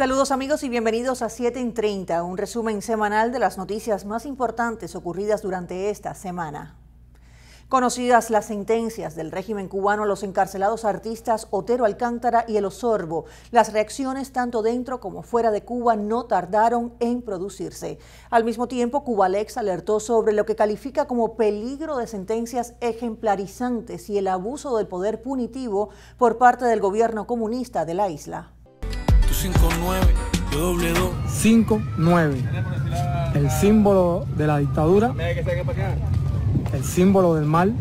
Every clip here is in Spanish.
Saludos amigos y bienvenidos a 7 en 30, un resumen semanal de las noticias más importantes ocurridas durante esta semana. Conocidas las sentencias del régimen cubano a los encarcelados artistas Otero Alcántara y El Osorbo, las reacciones tanto dentro como fuera de Cuba no tardaron en producirse. Al mismo tiempo, Cubalex alertó sobre lo que califica como peligro de sentencias ejemplarizantes y el abuso del poder punitivo por parte del gobierno comunista de la isla. 5 59 el símbolo de la dictadura el símbolo del mal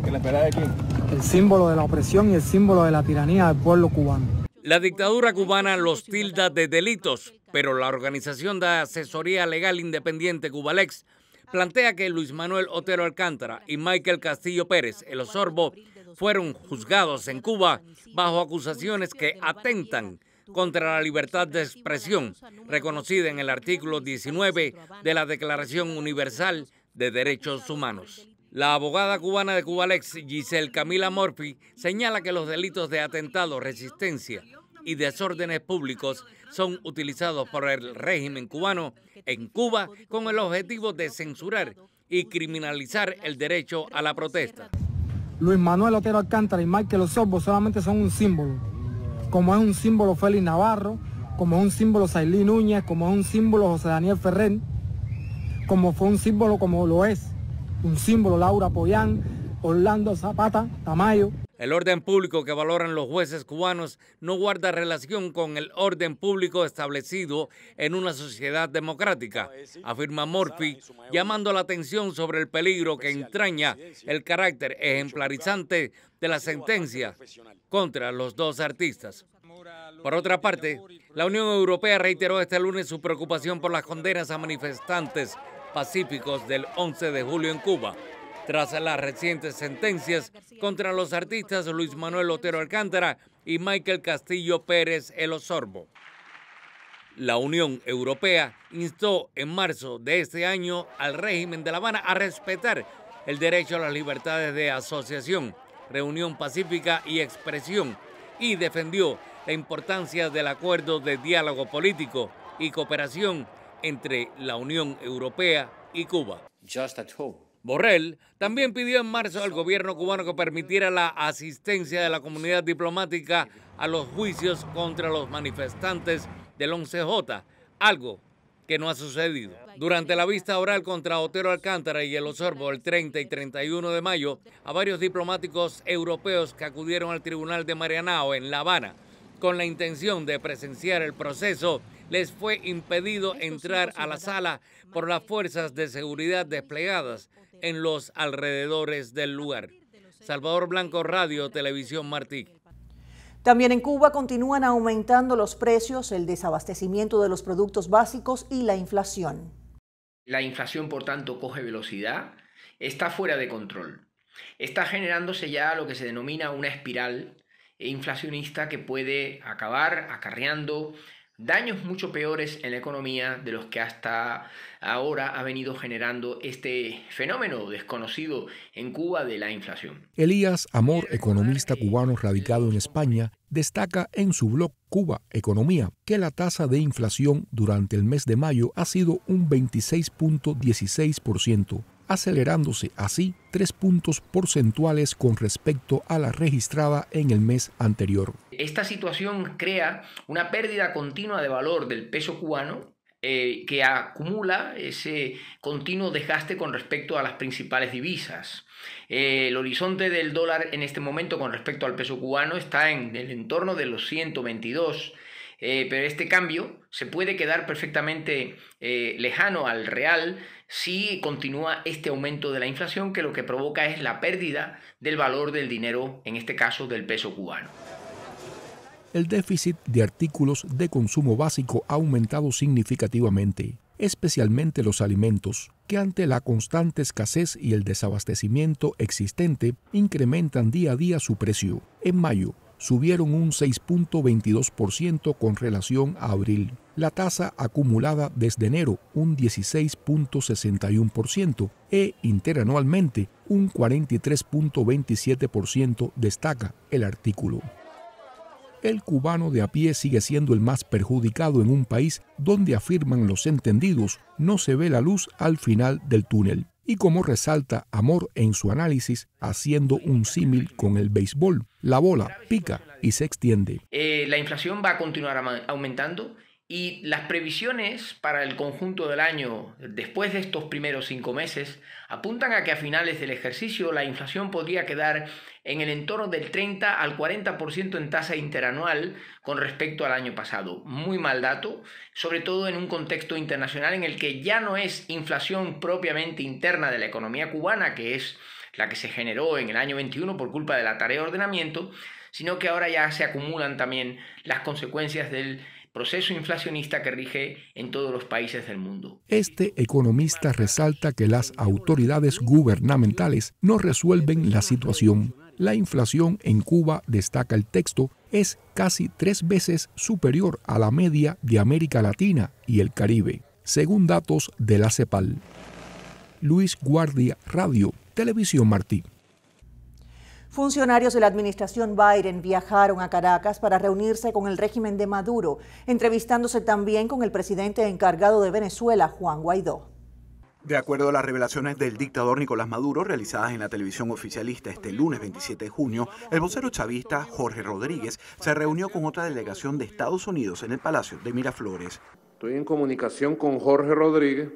el símbolo de la opresión y el símbolo de la tiranía del pueblo cubano la dictadura cubana los tilda de delitos pero la organización de asesoría legal independiente Cubalex plantea que Luis Manuel Otero Alcántara y Michael Castillo Pérez, el Osorbo, fueron juzgados en Cuba bajo acusaciones que atentan contra la libertad de expresión, reconocida en el artículo 19 de la Declaración Universal de Derechos Humanos. La abogada cubana de Cubalex, Giselle Camila Morphy, señala que los delitos de atentado, resistencia y desórdenes públicos son utilizados por el régimen cubano en Cuba con el objetivo de censurar y criminalizar el derecho a la protesta. Luis Manuel Otero Alcántara y Michael Osorbo solamente son un símbolo como es un símbolo Félix Navarro, como es un símbolo Sailí Núñez, como es un símbolo José Daniel Ferrer, como fue un símbolo como lo es, un símbolo Laura Poyán, Orlando Zapata, Tamayo. El orden público que valoran los jueces cubanos no guarda relación con el orden público establecido en una sociedad democrática, afirma Murphy, llamando la atención sobre el peligro que entraña el carácter ejemplarizante de la sentencia contra los dos artistas. Por otra parte, la Unión Europea reiteró este lunes su preocupación por las condenas a manifestantes pacíficos del 11 de julio en Cuba, tras las recientes sentencias contra los artistas Luis Manuel Otero Alcántara y Michael Castillo Pérez El Osorbo. La Unión Europea instó en marzo de este año al régimen de La Habana a respetar el derecho a las libertades de asociación reunión pacífica y expresión y defendió la importancia del acuerdo de diálogo político y cooperación entre la Unión Europea y Cuba. Borrell también pidió en marzo al gobierno cubano que permitiera la asistencia de la comunidad diplomática a los juicios contra los manifestantes del 11J, algo que no ha sucedido. Durante la vista oral contra Otero Alcántara y el Osorbo el 30 y 31 de mayo, a varios diplomáticos europeos que acudieron al tribunal de Marianao en La Habana con la intención de presenciar el proceso, les fue impedido entrar a la sala por las fuerzas de seguridad este desplegadas en los alrededores del lugar. Salvador Blanco Radio, Televisión Martí. También en Cuba continúan aumentando los precios, el desabastecimiento de los productos básicos y la inflación. La inflación, por tanto, coge velocidad, está fuera de control. Está generándose ya lo que se denomina una espiral inflacionista que puede acabar acarreando daños mucho peores en la economía de los que hasta ahora ha venido generando este fenómeno desconocido en Cuba de la inflación. Elías Amor, economista cubano radicado en España, destaca en su blog Cuba Economía que la tasa de inflación durante el mes de mayo ha sido un 26.16% acelerándose así tres puntos porcentuales con respecto a la registrada en el mes anterior esta situación crea una pérdida continua de valor del peso cubano eh, que acumula ese continuo desgaste con respecto a las principales divisas. Eh, el horizonte del dólar en este momento con respecto al peso cubano está en el entorno de los 122. Eh, pero este cambio se puede quedar perfectamente lejano al real si continúa este aumento de la inflación que lo que provoca es la pérdida del valor del dinero, en este caso del peso cubano el déficit de artículos de consumo básico ha aumentado significativamente, especialmente los alimentos, que ante la constante escasez y el desabastecimiento existente incrementan día a día su precio. En mayo, subieron un 6.22% con relación a abril. La tasa acumulada desde enero un 16.61% e interanualmente un 43.27% destaca el artículo el cubano de a pie sigue siendo el más perjudicado en un país donde afirman los entendidos no se ve la luz al final del túnel. Y como resalta Amor en su análisis, haciendo un símil con el béisbol, la bola pica y se extiende. Eh, la inflación va a continuar aumentando y las previsiones para el conjunto del año, después de estos primeros cinco meses, apuntan a que a finales del ejercicio la inflación podría quedar en el entorno del 30 al 40% en tasa interanual con respecto al año pasado. Muy mal dato, sobre todo en un contexto internacional en el que ya no es inflación propiamente interna de la economía cubana, que es la que se generó en el año 21 por culpa de la tarea de ordenamiento, sino que ahora ya se acumulan también las consecuencias del proceso inflacionista que rige en todos los países del mundo. Este economista resalta que las autoridades gubernamentales no resuelven la situación la inflación en Cuba, destaca el texto, es casi tres veces superior a la media de América Latina y el Caribe, según datos de la CEPAL. Luis Guardia, Radio, Televisión Martí. Funcionarios de la administración Biden viajaron a Caracas para reunirse con el régimen de Maduro, entrevistándose también con el presidente encargado de Venezuela, Juan Guaidó. De acuerdo a las revelaciones del dictador Nicolás Maduro realizadas en la televisión oficialista este lunes 27 de junio, el vocero chavista Jorge Rodríguez se reunió con otra delegación de Estados Unidos en el Palacio de Miraflores. Estoy en comunicación con Jorge Rodríguez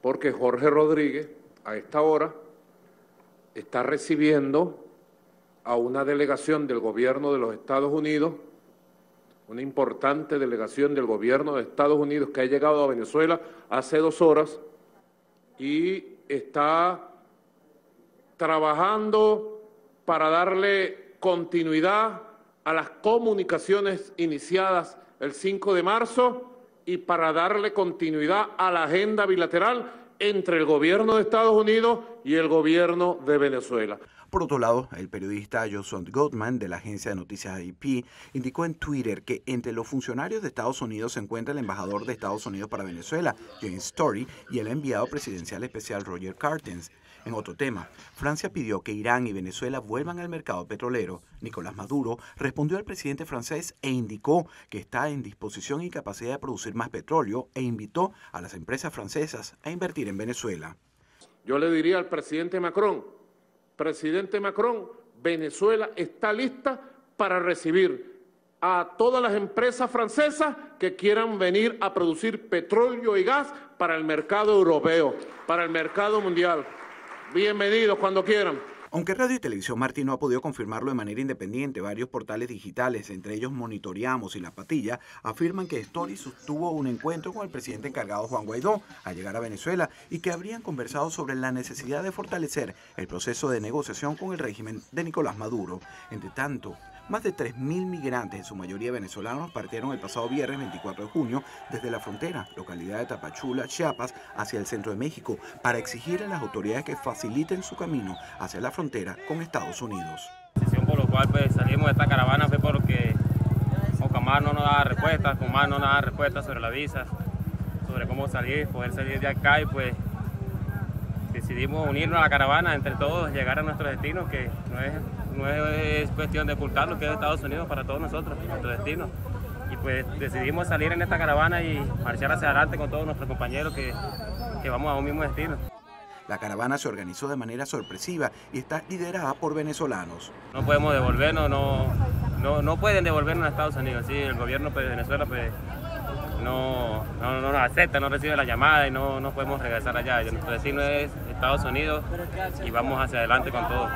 porque Jorge Rodríguez a esta hora está recibiendo a una delegación del gobierno de los Estados Unidos una importante delegación del gobierno de Estados Unidos que ha llegado a Venezuela hace dos horas y está trabajando para darle continuidad a las comunicaciones iniciadas el 5 de marzo y para darle continuidad a la agenda bilateral entre el gobierno de Estados Unidos y el gobierno de Venezuela. Por otro lado, el periodista Johnson Goldman de la agencia de noticias AP indicó en Twitter que entre los funcionarios de Estados Unidos se encuentra el embajador de Estados Unidos para Venezuela, James Story, y el enviado presidencial especial Roger Cartens. En otro tema, Francia pidió que Irán y Venezuela vuelvan al mercado petrolero. Nicolás Maduro respondió al presidente francés e indicó que está en disposición y capacidad de producir más petróleo e invitó a las empresas francesas a invertir en Venezuela. Yo le diría al presidente Macron, presidente Macron, Venezuela está lista para recibir a todas las empresas francesas que quieran venir a producir petróleo y gas para el mercado europeo, para el mercado mundial. Bienvenidos cuando quieran. Aunque Radio y Televisión Martín no ha podido confirmarlo de manera independiente, varios portales digitales, entre ellos Monitoreamos y La Patilla, afirman que Story sostuvo un encuentro con el presidente encargado Juan Guaidó al llegar a Venezuela y que habrían conversado sobre la necesidad de fortalecer el proceso de negociación con el régimen de Nicolás Maduro. Entre tanto, más de 3.000 migrantes, en su mayoría venezolanos, partieron el pasado viernes 24 de junio desde la frontera, localidad de Tapachula, Chiapas, hacia el centro de México, para exigir a las autoridades que faciliten su camino hacia la frontera con Estados Unidos. La decisión por la cual pues, salimos de esta caravana fue porque Ocamar no nos daba respuesta, Comar no nos daba respuesta sobre la visa, sobre cómo salir, poder salir de acá y pues decidimos unirnos a la caravana entre todos, llegar a nuestro destino que no es no es cuestión de ocultar lo que es Estados Unidos para todos nosotros, nuestro destino. Y pues decidimos salir en esta caravana y marchar hacia adelante con todos nuestros compañeros que, vamos a un mismo destino. La caravana se organizó de manera sorpresiva y está liderada por venezolanos. No podemos devolvernos, no, no, pueden devolvernos a Estados Unidos. Sí, el gobierno pues, de Venezuela pues, no, acepta, no recibe la llamada y no, no podemos regresar allá. Nuestro destino es Estados Unidos y vamos hacia adelante con todo.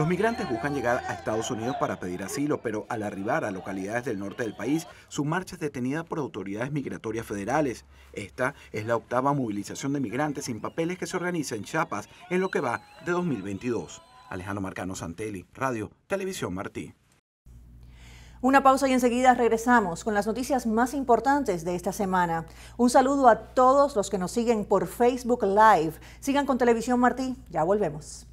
Los migrantes buscan llegar a Estados Unidos para pedir asilo, pero al arribar a localidades del norte del país, su marcha es detenida por autoridades migratorias federales. Esta es la octava movilización de migrantes sin papeles que se organiza en Chiapas en lo que va de 2022. Alejandro Marcano Santelli, Radio, Televisión Martí. Una pausa y enseguida regresamos con las noticias más importantes de esta semana. Un saludo a todos los que nos siguen por Facebook Live. Sigan con Televisión Martí, ya volvemos.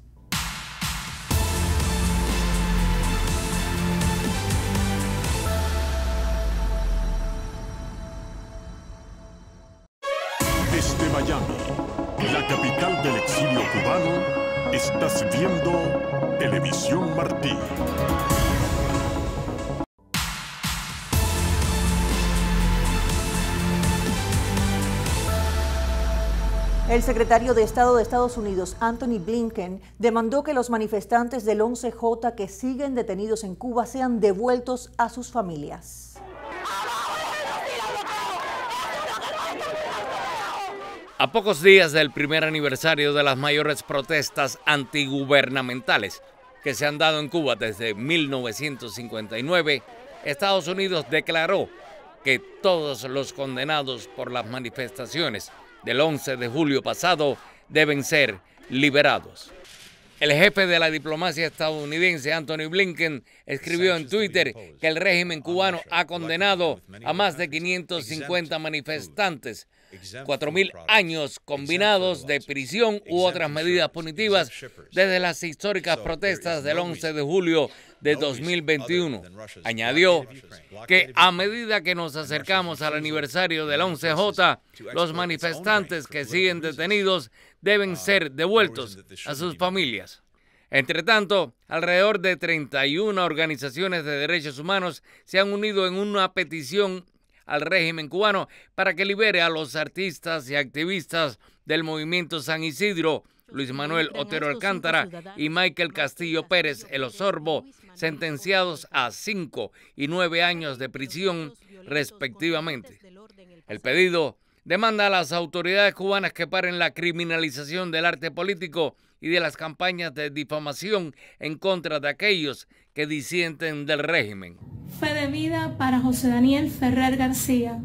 El secretario de Estado de Estados Unidos, Anthony Blinken, demandó que los manifestantes del 11J que siguen detenidos en Cuba sean devueltos a sus familias. A pocos días del primer aniversario de las mayores protestas antigubernamentales que se han dado en Cuba desde 1959, Estados Unidos declaró que todos los condenados por las manifestaciones del 11 de julio pasado deben ser liberados. El jefe de la diplomacia estadounidense, Anthony Blinken, escribió en Twitter que el régimen cubano ha condenado a más de 550 manifestantes 4.000 años combinados de prisión u otras medidas punitivas desde las históricas protestas del 11 de julio de 2021. Añadió que a medida que nos acercamos al aniversario del 11J, los manifestantes que siguen detenidos deben ah, ser devueltos a sus familias. Entre tanto, alrededor de 31 organizaciones de derechos humanos se han unido en una petición al régimen cubano para que libere a los artistas y activistas del movimiento San Isidro. Luis Manuel Otero Alcántara y Michael Castillo Pérez El Osorbo, sentenciados a cinco y nueve años de prisión respectivamente. El pedido demanda a las autoridades cubanas que paren la criminalización del arte político y de las campañas de difamación en contra de aquellos que disienten del régimen. Fe de vida para José Daniel Ferrer García.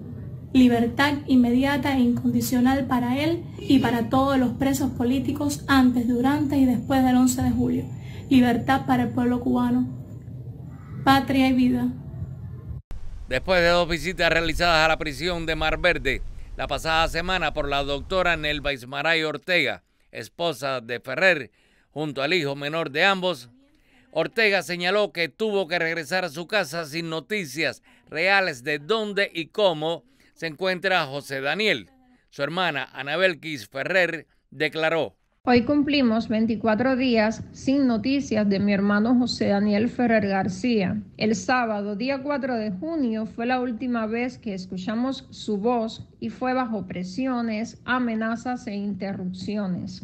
Libertad inmediata e incondicional para él y para todos los presos políticos antes, durante y después del 11 de julio. Libertad para el pueblo cubano. Patria y vida. Después de dos visitas realizadas a la prisión de Mar Verde la pasada semana por la doctora Nelva Ismaray Ortega, esposa de Ferrer, junto al hijo menor de ambos, Ortega señaló que tuvo que regresar a su casa sin noticias reales de dónde y cómo se encuentra José Daniel. Su hermana Anabel Kiss Ferrer declaró. Hoy cumplimos 24 días sin noticias de mi hermano José Daniel Ferrer García. El sábado, día 4 de junio, fue la última vez que escuchamos su voz y fue bajo presiones, amenazas e interrupciones.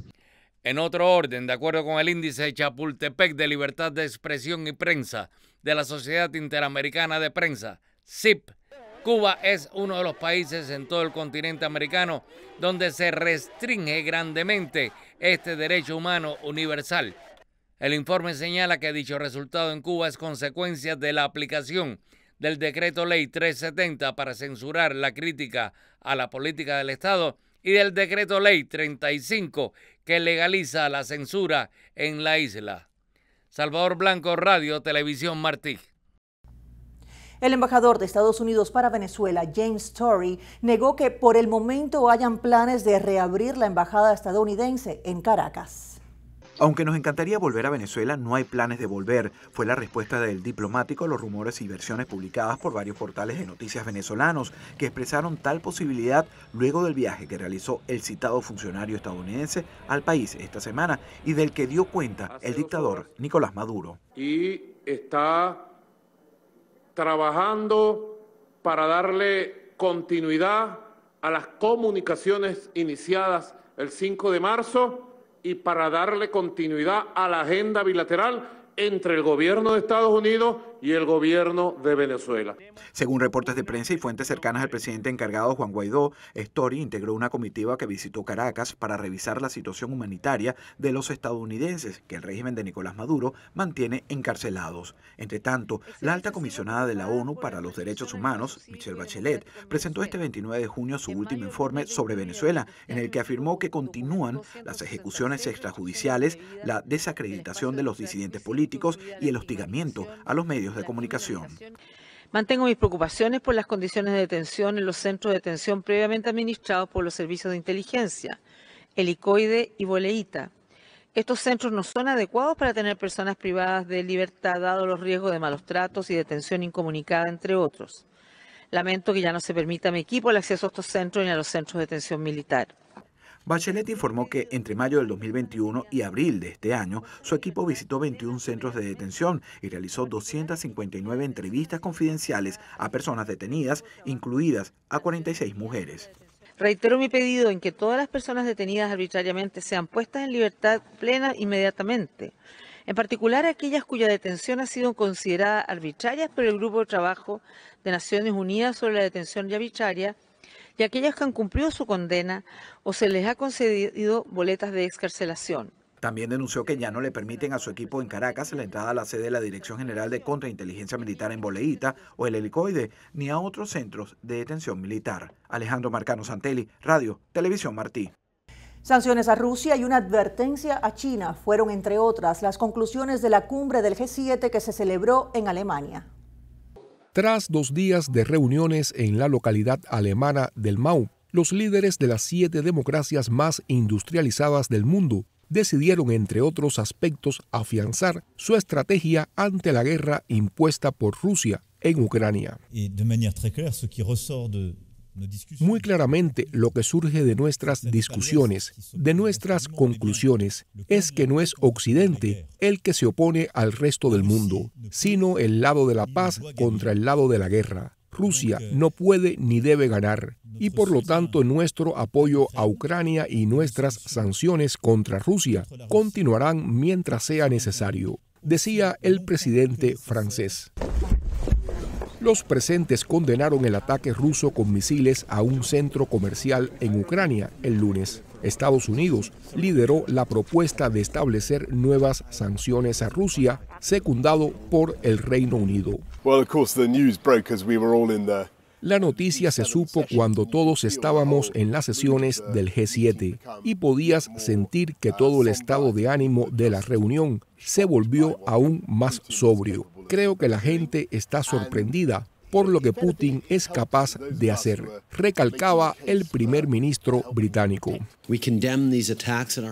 En otro orden, de acuerdo con el índice Chapultepec de Libertad de Expresión y Prensa de la Sociedad Interamericana de Prensa, SIP, Cuba es uno de los países en todo el continente americano donde se restringe grandemente este derecho humano universal. El informe señala que dicho resultado en Cuba es consecuencia de la aplicación del decreto ley 370 para censurar la crítica a la política del Estado y del decreto ley 35 que legaliza la censura en la isla. Salvador Blanco, Radio Televisión Martí. El embajador de Estados Unidos para Venezuela, James Story, negó que por el momento hayan planes de reabrir la embajada estadounidense en Caracas. Aunque nos encantaría volver a Venezuela, no hay planes de volver, fue la respuesta del diplomático a los rumores y versiones publicadas por varios portales de noticias venezolanos que expresaron tal posibilidad luego del viaje que realizó el citado funcionario estadounidense al país esta semana y del que dio cuenta el dictador Nicolás Maduro. Y está trabajando para darle continuidad a las comunicaciones iniciadas el 5 de marzo y para darle continuidad a la agenda bilateral entre el gobierno de Estados Unidos y el gobierno de Venezuela. Según reportes de prensa y fuentes cercanas al presidente encargado Juan Guaidó, Story integró una comitiva que visitó Caracas para revisar la situación humanitaria de los estadounidenses que el régimen de Nicolás Maduro mantiene encarcelados. Entre tanto, la alta comisionada de la ONU para los Derechos Humanos, Michelle Bachelet, presentó este 29 de junio su último informe sobre Venezuela, en el que afirmó que continúan las ejecuciones extrajudiciales, la desacreditación de los disidentes políticos y el hostigamiento a los medios de comunicación. Mantengo mis preocupaciones por las condiciones de detención en los centros de detención previamente administrados por los servicios de inteligencia, Helicoide y Boleita. Estos centros no son adecuados para tener personas privadas de libertad, dado los riesgos de malos tratos y detención incomunicada, entre otros. Lamento que ya no se permita a mi equipo el acceso a estos centros ni a los centros de detención militar. Bachelet informó que entre mayo del 2021 y abril de este año, su equipo visitó 21 centros de detención y realizó 259 entrevistas confidenciales a personas detenidas, incluidas a 46 mujeres. Reitero mi pedido en que todas las personas detenidas arbitrariamente sean puestas en libertad plena inmediatamente, en particular aquellas cuya detención ha sido considerada arbitraria por el Grupo de Trabajo de Naciones Unidas sobre la Detención y Arbitraria y aquellas que han cumplido su condena o se les ha concedido boletas de excarcelación. También denunció que ya no le permiten a su equipo en Caracas la entrada a la sede de la Dirección General de Contrainteligencia Militar en Boleíta o el Helicoide, ni a otros centros de detención militar. Alejandro Marcano Santelli, Radio, Televisión Martí. Sanciones a Rusia y una advertencia a China fueron, entre otras, las conclusiones de la cumbre del G7 que se celebró en Alemania. Tras dos días de reuniones en la localidad alemana del Mau, los líderes de las siete democracias más industrializadas del mundo decidieron, entre otros aspectos, afianzar su estrategia ante la guerra impuesta por Rusia en Ucrania. Y de de muy claramente, lo que surge de nuestras discusiones, de nuestras conclusiones, es que no es Occidente el que se opone al resto del mundo, sino el lado de la paz contra el lado de la guerra. Rusia no puede ni debe ganar, y por lo tanto nuestro apoyo a Ucrania y nuestras sanciones contra Rusia continuarán mientras sea necesario, decía el presidente ¿eh? francés. Los presentes condenaron el ataque ruso con misiles a un centro comercial en Ucrania el lunes. Estados Unidos lideró la propuesta de establecer nuevas sanciones a Rusia, secundado por el Reino Unido. La noticia se supo cuando todos estábamos en las sesiones del G7 y podías sentir que todo el estado de ánimo de la reunión se volvió aún más sobrio. Creo que la gente está sorprendida por lo que Putin es capaz de hacer, recalcaba el primer ministro británico.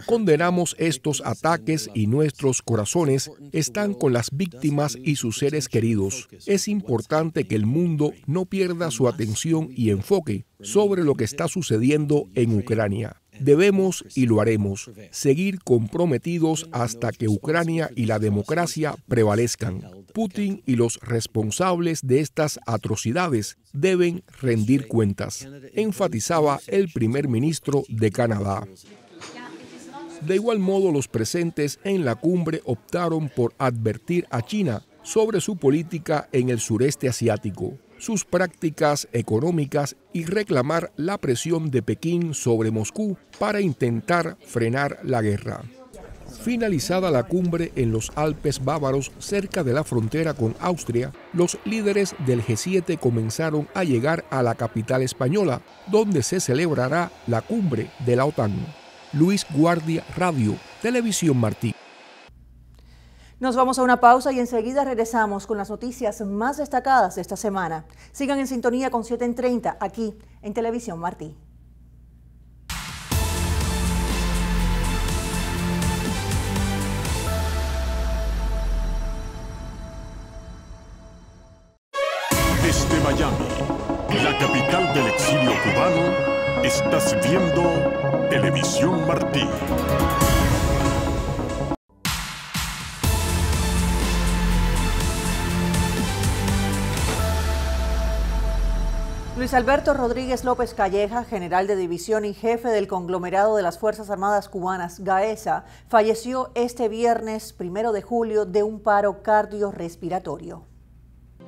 Condenamos estos ataques y nuestros corazones están con las víctimas y sus seres queridos. Es importante que el mundo no pierda su atención y enfoque sobre lo que está sucediendo en Ucrania. Debemos, y lo haremos, seguir comprometidos hasta que Ucrania y la democracia prevalezcan. Putin y los responsables de estas atrocidades deben rendir cuentas, enfatizaba el primer ministro de Canadá. De igual modo, los presentes en la cumbre optaron por advertir a China sobre su política en el sureste asiático sus prácticas económicas y reclamar la presión de Pekín sobre Moscú para intentar frenar la guerra. Finalizada la cumbre en los Alpes bávaros cerca de la frontera con Austria, los líderes del G7 comenzaron a llegar a la capital española, donde se celebrará la cumbre de la OTAN. Luis Guardia Radio, Televisión Martí. Nos vamos a una pausa y enseguida regresamos con las noticias más destacadas de esta semana. Sigan en sintonía con 7 en 30 aquí en Televisión Martí. Desde Miami, la capital del exilio cubano, estás viendo Televisión Martí. Luis Alberto Rodríguez López Calleja, general de división y jefe del conglomerado de las Fuerzas Armadas Cubanas, GAESA, falleció este viernes primero de julio de un paro cardiorrespiratorio.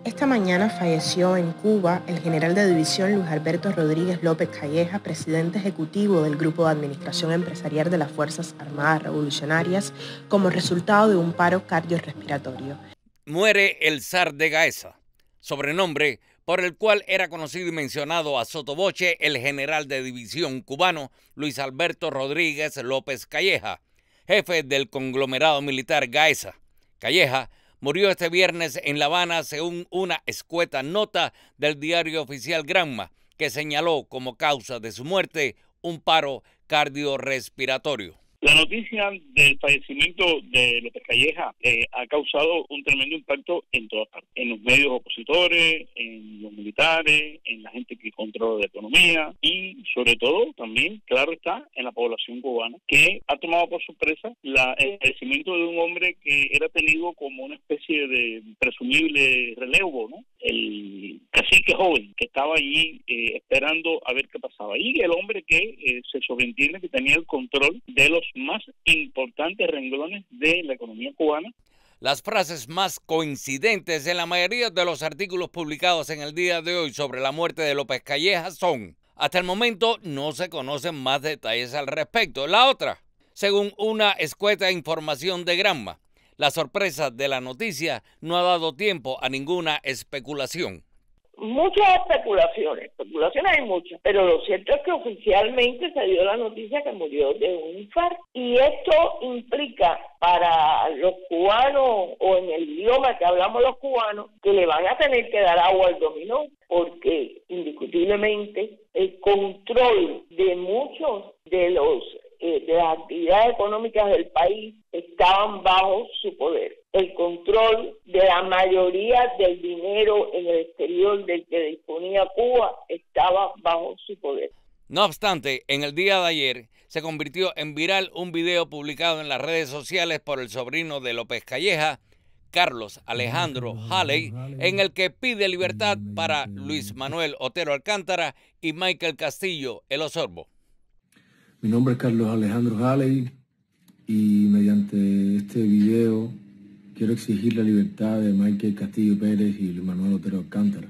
Esta mañana falleció en Cuba el general de división Luis Alberto Rodríguez López Calleja, presidente ejecutivo del Grupo de Administración Empresarial de las Fuerzas Armadas Revolucionarias, como resultado de un paro cardiorrespiratorio. Muere el zar de Gaesa, sobrenombre por el cual era conocido y mencionado a sotoboche el general de división cubano Luis Alberto Rodríguez López Calleja, jefe del conglomerado militar Gaesa. Calleja murió este viernes en La Habana según una escueta nota del diario oficial Granma, que señaló como causa de su muerte un paro cardiorrespiratorio. La noticia del fallecimiento de López Calleja eh, ha causado un tremendo impacto en todas partes, en los medios opositores, en los militares, en la gente que controla la economía y sobre todo también, claro está, en la población cubana, que ha tomado por sorpresa la, el fallecimiento de un hombre que era tenido como una especie de presumible relevo, ¿no? El cacique joven que estaba allí eh, esperando a ver qué pasaba. Y el hombre que eh, se sobreentiende que tenía el control de los más importantes renglones de la economía cubana. Las frases más coincidentes en la mayoría de los artículos publicados en el día de hoy sobre la muerte de López Calleja son, hasta el momento no se conocen más detalles al respecto. La otra, según una escueta información de Granma, la sorpresa de la noticia no ha dado tiempo a ninguna especulación muchas especulaciones, especulaciones hay muchas, pero lo cierto es que oficialmente salió la noticia que murió de un infarto y esto implica para los cubanos o en el idioma que hablamos los cubanos que le van a tener que dar agua al dominó porque indiscutiblemente el control de muchos de los eh, de las actividades económicas del país estaban bajo su poder el control de la mayoría del dinero en el exterior del que disponía Cuba estaba bajo su poder. No obstante, en el día de ayer se convirtió en viral un video publicado en las redes sociales por el sobrino de López Calleja, Carlos Alejandro Haley, en el que pide libertad para Luis Manuel Otero Alcántara y Michael Castillo, el Osorbo. Mi nombre es Carlos Alejandro Haley y mediante este video Quiero exigir la libertad de Michael Castillo Pérez y Luis Manuel Otero Alcántara.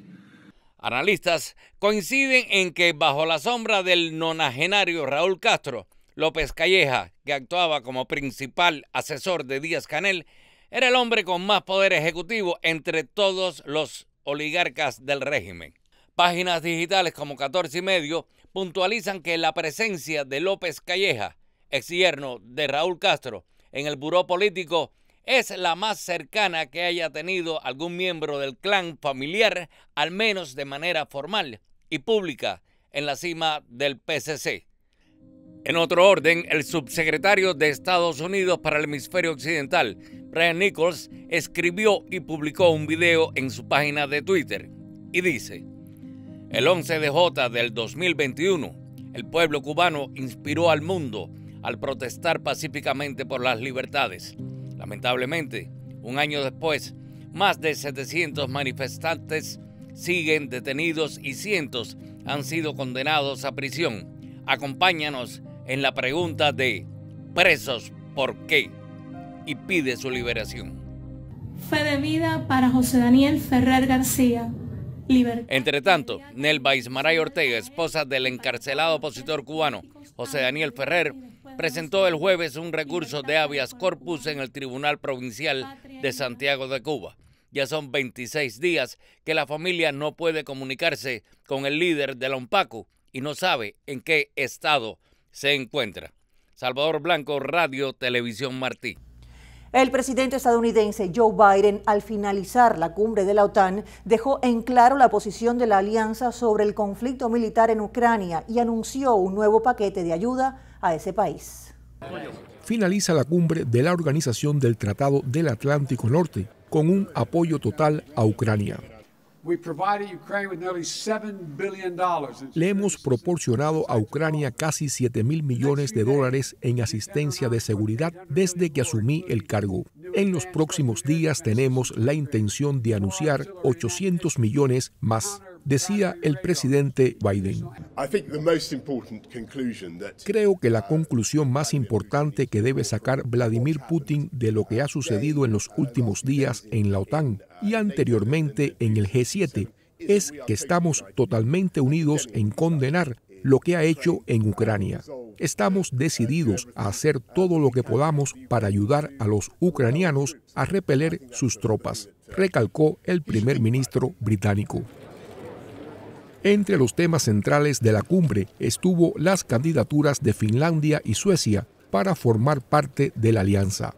Analistas coinciden en que bajo la sombra del nonagenario Raúl Castro, López Calleja, que actuaba como principal asesor de Díaz Canel, era el hombre con más poder ejecutivo entre todos los oligarcas del régimen. Páginas digitales como 14 y medio puntualizan que la presencia de López Calleja, ex yerno de Raúl Castro, en el buró político es la más cercana que haya tenido algún miembro del clan familiar, al menos de manera formal y pública, en la cima del PCC. En otro orden, el subsecretario de Estados Unidos para el Hemisferio Occidental, Brian Nichols, escribió y publicó un video en su página de Twitter y dice, el 11 de J del 2021, el pueblo cubano inspiró al mundo al protestar pacíficamente por las libertades. Lamentablemente, un año después, más de 700 manifestantes siguen detenidos y cientos han sido condenados a prisión. Acompáñanos en la pregunta de presos por qué y pide su liberación. Fe de vida para José Daniel Ferrer García. Libertad. Entre tanto, Nelva Ismaray Ortega, esposa del encarcelado opositor cubano José Daniel Ferrer, presentó el jueves un recurso de habeas corpus en el Tribunal Provincial de Santiago de Cuba. Ya son 26 días que la familia no puede comunicarse con el líder de la UNPACU y no sabe en qué estado se encuentra. Salvador Blanco, Radio Televisión Martí. El presidente estadounidense Joe Biden, al finalizar la cumbre de la OTAN, dejó en claro la posición de la alianza sobre el conflicto militar en Ucrania y anunció un nuevo paquete de ayuda a ese país. Finaliza la cumbre de la Organización del Tratado del Atlántico Norte con un apoyo total a Ucrania. Le hemos proporcionado a Ucrania casi 7 mil millones de dólares en asistencia de seguridad desde que asumí el cargo. En los próximos días tenemos la intención de anunciar 800 millones más decía el presidente Biden. Creo que la conclusión más importante que debe sacar Vladimir Putin de lo que ha sucedido en los últimos días en la OTAN y anteriormente en el G7 es que estamos totalmente unidos en condenar lo que ha hecho en Ucrania. Estamos decididos a hacer todo lo que podamos para ayudar a los ucranianos a repeler sus tropas, recalcó el primer ministro británico. Entre los temas centrales de la cumbre estuvo las candidaturas de Finlandia y Suecia para formar parte de la alianza.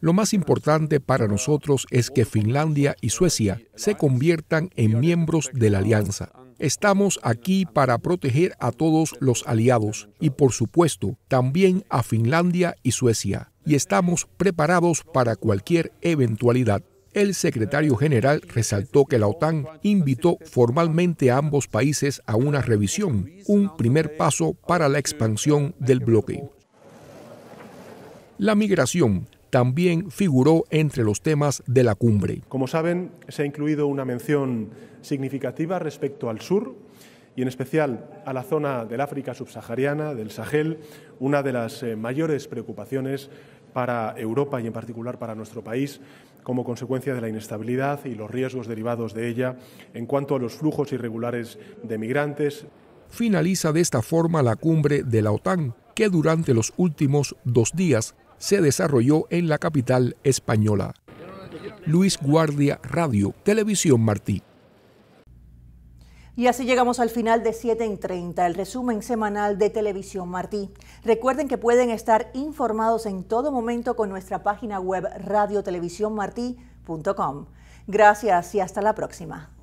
Lo más importante para nosotros es que Finlandia y Suecia se conviertan en miembros de la alianza. Estamos aquí para proteger a todos los aliados y por supuesto también a Finlandia y Suecia y estamos preparados para cualquier eventualidad. El secretario general resaltó que la OTAN invitó formalmente a ambos países a una revisión, un primer paso para la expansión del bloque. La migración también figuró entre los temas de la cumbre. Como saben, se ha incluido una mención significativa respecto al sur y en especial a la zona del África subsahariana, del Sahel, una de las eh, mayores preocupaciones para Europa y en particular para nuestro país como consecuencia de la inestabilidad y los riesgos derivados de ella en cuanto a los flujos irregulares de migrantes. Finaliza de esta forma la cumbre de la OTAN, que durante los últimos dos días se desarrolló en la capital española. Luis Guardia, Radio, Televisión Martí. Y así llegamos al final de 7 en 30, el resumen semanal de Televisión Martí. Recuerden que pueden estar informados en todo momento con nuestra página web radiotelevisionmartí.com. Gracias y hasta la próxima.